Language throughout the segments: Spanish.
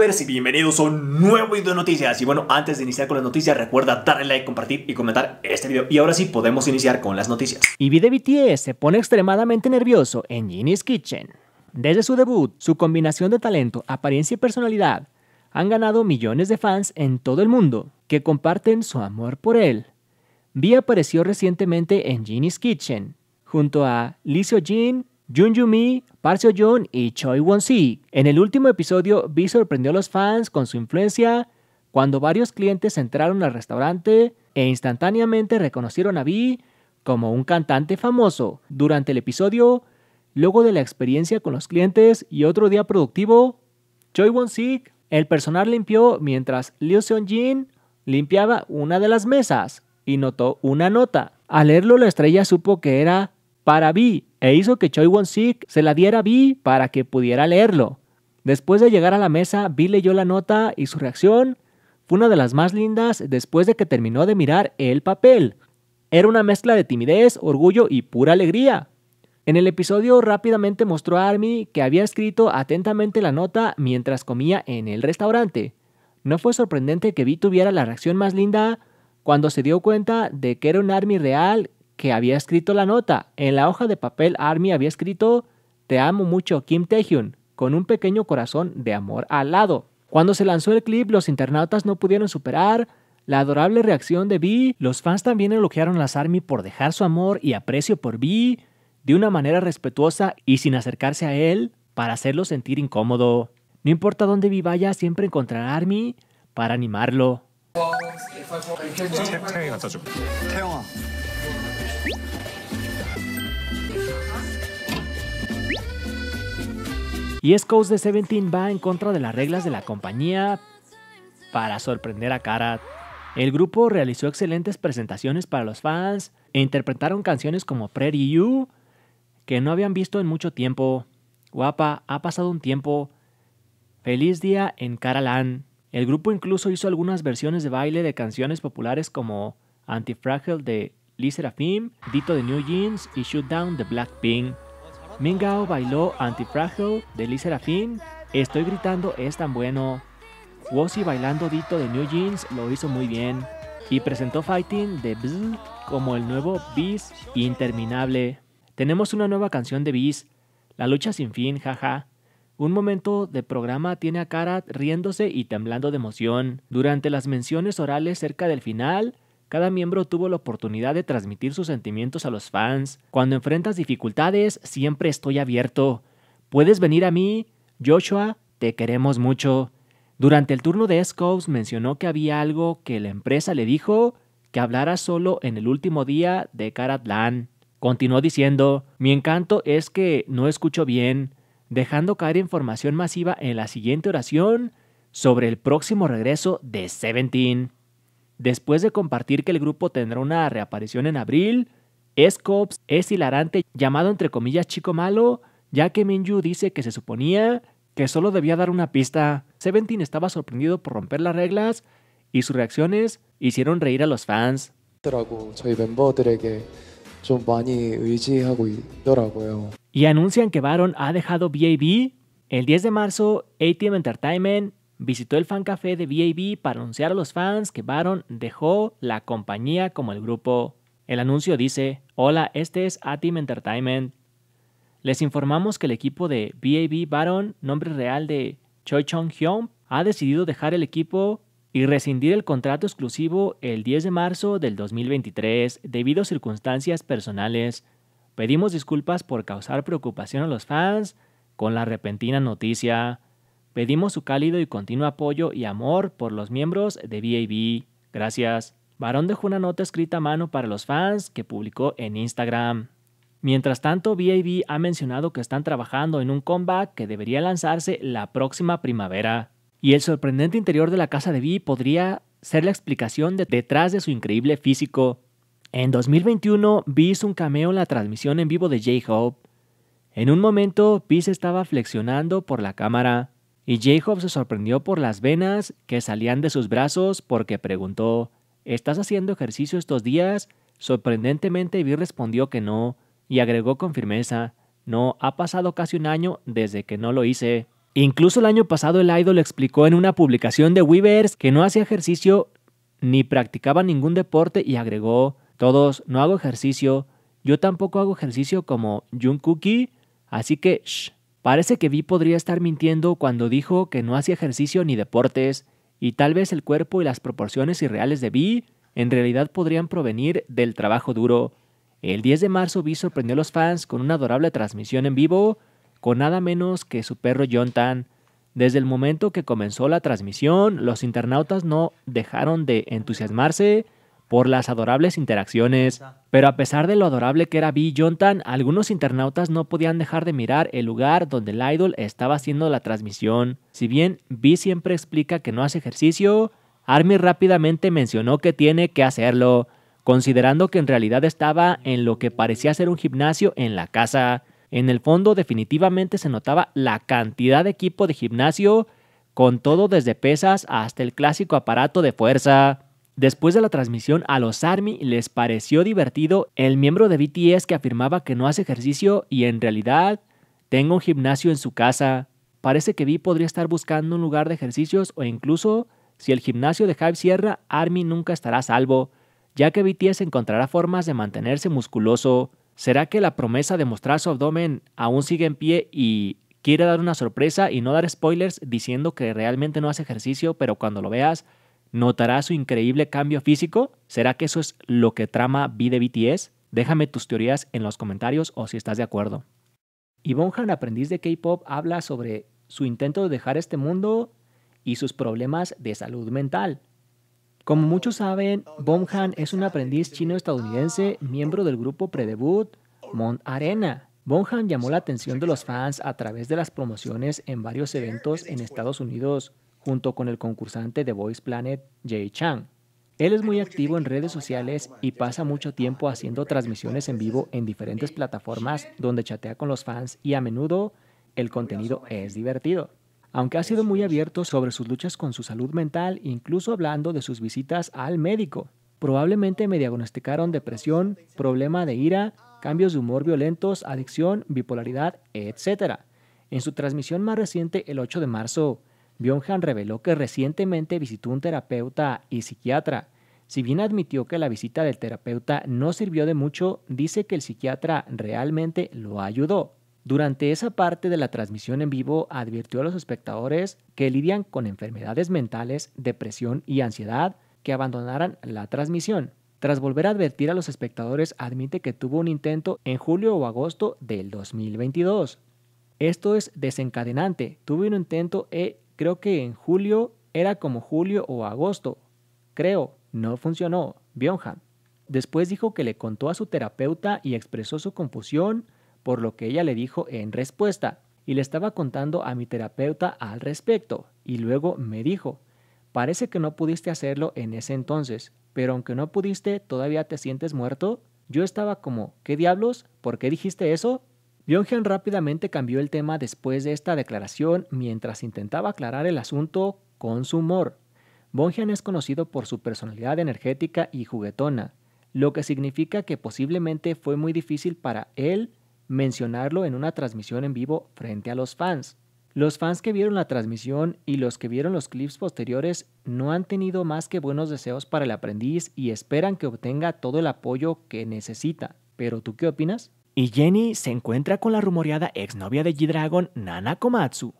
y bienvenidos a un nuevo video de noticias. Y bueno, antes de iniciar con las noticias, recuerda darle like, compartir y comentar este video. Y ahora sí, podemos iniciar con las noticias. Y de BTS se pone extremadamente nervioso en Jinny's Kitchen. Desde su debut, su combinación de talento, apariencia y personalidad han ganado millones de fans en todo el mundo que comparten su amor por él. Vi apareció recientemente en Genie's Kitchen junto a Licio Jean, Jun Yumi, Park Seo Joon y Choi Won Sik. En el último episodio, Vi sorprendió a los fans con su influencia cuando varios clientes entraron al restaurante e instantáneamente reconocieron a Vi como un cantante famoso. Durante el episodio, luego de la experiencia con los clientes y otro día productivo, Choi Won Sik, el personal limpió mientras Liu Seon Jin limpiaba una de las mesas y notó una nota. Al leerlo, la estrella supo que era para Vi e hizo que Choi Won-sik se la diera a Vi para que pudiera leerlo. Después de llegar a la mesa, Vi leyó la nota y su reacción fue una de las más lindas después de que terminó de mirar el papel. Era una mezcla de timidez, orgullo y pura alegría. En el episodio rápidamente mostró a Army que había escrito atentamente la nota mientras comía en el restaurante. No fue sorprendente que Vi tuviera la reacción más linda cuando se dio cuenta de que era un Army real que había escrito la nota. En la hoja de papel Army había escrito Te amo mucho, Kim Tehyun, con un pequeño corazón de amor al lado. Cuando se lanzó el clip, los internautas no pudieron superar la adorable reacción de Vi. Los fans también elogiaron a las Army por dejar su amor y aprecio por Vi de una manera respetuosa y sin acercarse a él para hacerlo sentir incómodo. No importa dónde Vi vaya, siempre encontrará a Army para animarlo. Y es de Seventeen va en contra de las reglas de la compañía para sorprender a Karat. El grupo realizó excelentes presentaciones para los fans e interpretaron canciones como Pretty You, que no habían visto en mucho tiempo. Guapa, ha pasado un tiempo. Feliz día en Karalan. El grupo incluso hizo algunas versiones de baile de canciones populares como Antifragile de Lee Serafim, Dito de New Jeans y Shoot Down de Blackpink. Mingao bailó Antifragile de Lee Serafim, Estoy gritando es tan bueno. Wossi bailando Dito de New Jeans lo hizo muy bien y presentó Fighting de Bzz como el nuevo Beast interminable. Tenemos una nueva canción de Beast, La lucha sin fin, jaja. Un momento de programa tiene a Karat riéndose y temblando de emoción. Durante las menciones orales cerca del final, cada miembro tuvo la oportunidad de transmitir sus sentimientos a los fans. Cuando enfrentas dificultades, siempre estoy abierto. Puedes venir a mí, Joshua, te queremos mucho. Durante el turno de Scopes mencionó que había algo que la empresa le dijo que hablara solo en el último día de Karatlan. Continuó diciendo, mi encanto es que no escucho bien, dejando caer información masiva en la siguiente oración sobre el próximo regreso de Seventeen. Después de compartir que el grupo tendrá una reaparición en abril, Scops es hilarante, llamado entre comillas chico malo, ya que Minju dice que se suponía que solo debía dar una pista. Seventeen estaba sorprendido por romper las reglas y sus reacciones hicieron reír a los fans. Y anuncian que Baron ha dejado BAB. El 10 de marzo, ATM Entertainment visitó el fancafé de BAB para anunciar a los fans que Baron dejó la compañía como el grupo. El anuncio dice, hola, este es Atim Entertainment. Les informamos que el equipo de BAB Baron, nombre real de Choi Chong Hyun, ha decidido dejar el equipo y rescindir el contrato exclusivo el 10 de marzo del 2023 debido a circunstancias personales. Pedimos disculpas por causar preocupación a los fans con la repentina noticia. Pedimos su cálido y continuo apoyo y amor por los miembros de BAB. Gracias. Barón dejó una nota escrita a mano para los fans que publicó en Instagram. Mientras tanto, BAB ha mencionado que están trabajando en un comeback que debería lanzarse la próxima primavera. Y el sorprendente interior de la casa de V podría ser la explicación de detrás de su increíble físico. En 2021, V hizo un cameo en la transmisión en vivo de J-Hope. En un momento, V se estaba flexionando por la cámara. Y Jacob se sorprendió por las venas que salían de sus brazos porque preguntó, ¿Estás haciendo ejercicio estos días? Sorprendentemente Bill respondió que no, y agregó con firmeza, no, ha pasado casi un año desde que no lo hice. Incluso el año pasado el idol explicó en una publicación de Weavers que no hacía ejercicio ni practicaba ningún deporte y agregó, todos, no hago ejercicio, yo tampoco hago ejercicio como Jungkookie, así que shh, Parece que Vi podría estar mintiendo cuando dijo que no hacía ejercicio ni deportes, y tal vez el cuerpo y las proporciones irreales de Vi en realidad podrían provenir del trabajo duro. El 10 de marzo Vi sorprendió a los fans con una adorable transmisión en vivo con nada menos que su perro Tan. Desde el momento que comenzó la transmisión, los internautas no dejaron de entusiasmarse por las adorables interacciones. Pero a pesar de lo adorable que era B. Jontan, algunos internautas no podían dejar de mirar el lugar donde el idol estaba haciendo la transmisión. Si bien B siempre explica que no hace ejercicio, Army rápidamente mencionó que tiene que hacerlo, considerando que en realidad estaba en lo que parecía ser un gimnasio en la casa. En el fondo definitivamente se notaba la cantidad de equipo de gimnasio, con todo desde pesas hasta el clásico aparato de fuerza. Después de la transmisión, a los ARMY les pareció divertido el miembro de BTS que afirmaba que no hace ejercicio y en realidad tengo un gimnasio en su casa. Parece que Vi podría estar buscando un lugar de ejercicios o incluso si el gimnasio de Hype cierra, ARMY nunca estará salvo, ya que BTS encontrará formas de mantenerse musculoso. ¿Será que la promesa de mostrar su abdomen aún sigue en pie y quiere dar una sorpresa y no dar spoilers diciendo que realmente no hace ejercicio, pero cuando lo veas ¿Notará su increíble cambio físico? ¿Será que eso es lo que trama B BTS? Déjame tus teorías en los comentarios o si estás de acuerdo. Y Bonhan, aprendiz de K-pop, habla sobre su intento de dejar este mundo y sus problemas de salud mental. Como muchos saben, Bonhan es un aprendiz chino-estadounidense, miembro del grupo pre predebut Mont Arena. Bonhan llamó la atención de los fans a través de las promociones en varios eventos en Estados Unidos junto con el concursante de Voice Planet, Jay Chang. Él es muy activo en redes sociales y pasa mucho tiempo haciendo transmisiones en vivo en diferentes plataformas donde chatea con los fans y a menudo el contenido es divertido. Aunque ha sido muy abierto sobre sus luchas con su salud mental, incluso hablando de sus visitas al médico. Probablemente me diagnosticaron depresión, problema de ira, cambios de humor violentos, adicción, bipolaridad, etc. En su transmisión más reciente el 8 de marzo, byung reveló que recientemente visitó un terapeuta y psiquiatra. Si bien admitió que la visita del terapeuta no sirvió de mucho, dice que el psiquiatra realmente lo ayudó. Durante esa parte de la transmisión en vivo advirtió a los espectadores que lidian con enfermedades mentales, depresión y ansiedad que abandonaran la transmisión. Tras volver a advertir a los espectadores, admite que tuvo un intento en julio o agosto del 2022. Esto es desencadenante. Tuve un intento e creo que en julio era como julio o agosto. Creo, no funcionó. Bionja. Después dijo que le contó a su terapeuta y expresó su confusión por lo que ella le dijo en respuesta. Y le estaba contando a mi terapeuta al respecto. Y luego me dijo, parece que no pudiste hacerlo en ese entonces, pero aunque no pudiste, ¿todavía te sientes muerto? Yo estaba como, ¿qué diablos? ¿Por qué dijiste eso? byung rápidamente cambió el tema después de esta declaración mientras intentaba aclarar el asunto con su humor. Bonghyun es conocido por su personalidad energética y juguetona, lo que significa que posiblemente fue muy difícil para él mencionarlo en una transmisión en vivo frente a los fans. Los fans que vieron la transmisión y los que vieron los clips posteriores no han tenido más que buenos deseos para el aprendiz y esperan que obtenga todo el apoyo que necesita. Pero ¿tú qué opinas? y Jenny se encuentra con la rumoreada exnovia de G-Dragon, Nana Komatsu.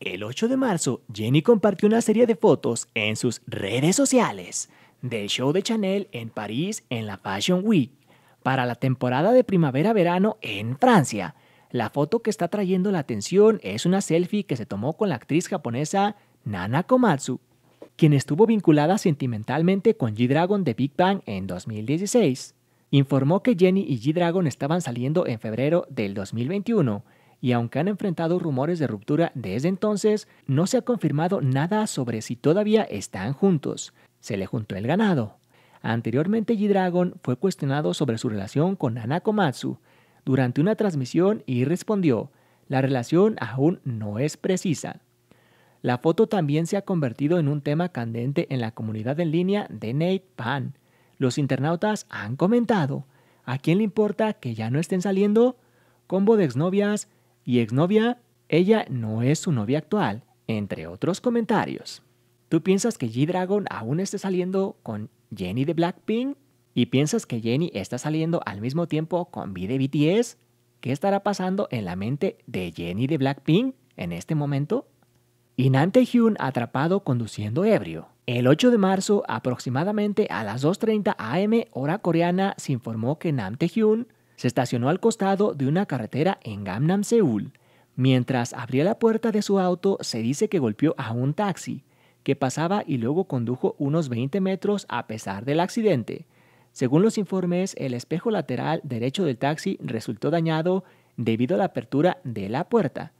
El 8 de marzo, Jenny compartió una serie de fotos en sus redes sociales del show de Chanel en París en la Fashion Week para la temporada de primavera-verano en Francia. La foto que está trayendo la atención es una selfie que se tomó con la actriz japonesa Nana Komatsu, quien estuvo vinculada sentimentalmente con G-Dragon de Big Bang en 2016 informó que Jenny y G-Dragon estaban saliendo en febrero del 2021 y aunque han enfrentado rumores de ruptura desde entonces, no se ha confirmado nada sobre si todavía están juntos. Se le juntó el ganado. Anteriormente G-Dragon fue cuestionado sobre su relación con Anakomatsu Komatsu durante una transmisión y respondió, la relación aún no es precisa. La foto también se ha convertido en un tema candente en la comunidad en línea de Nate Pan, los internautas han comentado, ¿a quién le importa que ya no estén saliendo? Combo de exnovias y exnovia, ella no es su novia actual, entre otros comentarios. ¿Tú piensas que G-Dragon aún esté saliendo con Jenny de Blackpink? ¿Y piensas que Jenny está saliendo al mismo tiempo con B de BTS? ¿Qué estará pasando en la mente de Jenny de Blackpink en este momento? y Nam hyun atrapado conduciendo ebrio. El 8 de marzo, aproximadamente a las 2.30 am hora coreana, se informó que Nam Tae-hyun se estacionó al costado de una carretera en Gangnam, Seúl. Mientras abría la puerta de su auto, se dice que golpeó a un taxi que pasaba y luego condujo unos 20 metros a pesar del accidente. Según los informes, el espejo lateral derecho del taxi resultó dañado debido a la apertura de la puerta.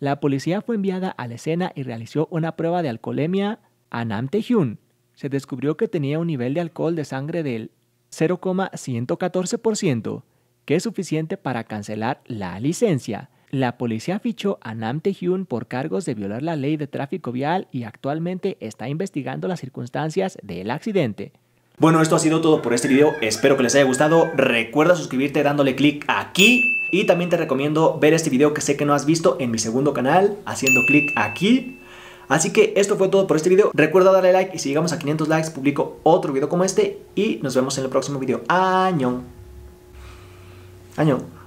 La policía fue enviada a la escena y realizó una prueba de alcoholemia a Nam Tae-hyun. Se descubrió que tenía un nivel de alcohol de sangre del 0,114%, que es suficiente para cancelar la licencia. La policía fichó a Nam Tae-hyun por cargos de violar la ley de tráfico vial y actualmente está investigando las circunstancias del accidente. Bueno, esto ha sido todo por este video. Espero que les haya gustado. Recuerda suscribirte dándole clic aquí y también te recomiendo ver este video que sé que no has visto en mi segundo canal, haciendo clic aquí. Así que esto fue todo por este video. Recuerda darle like y si llegamos a 500 likes publico otro video como este y nos vemos en el próximo video. ¡Añón! ¡Añón!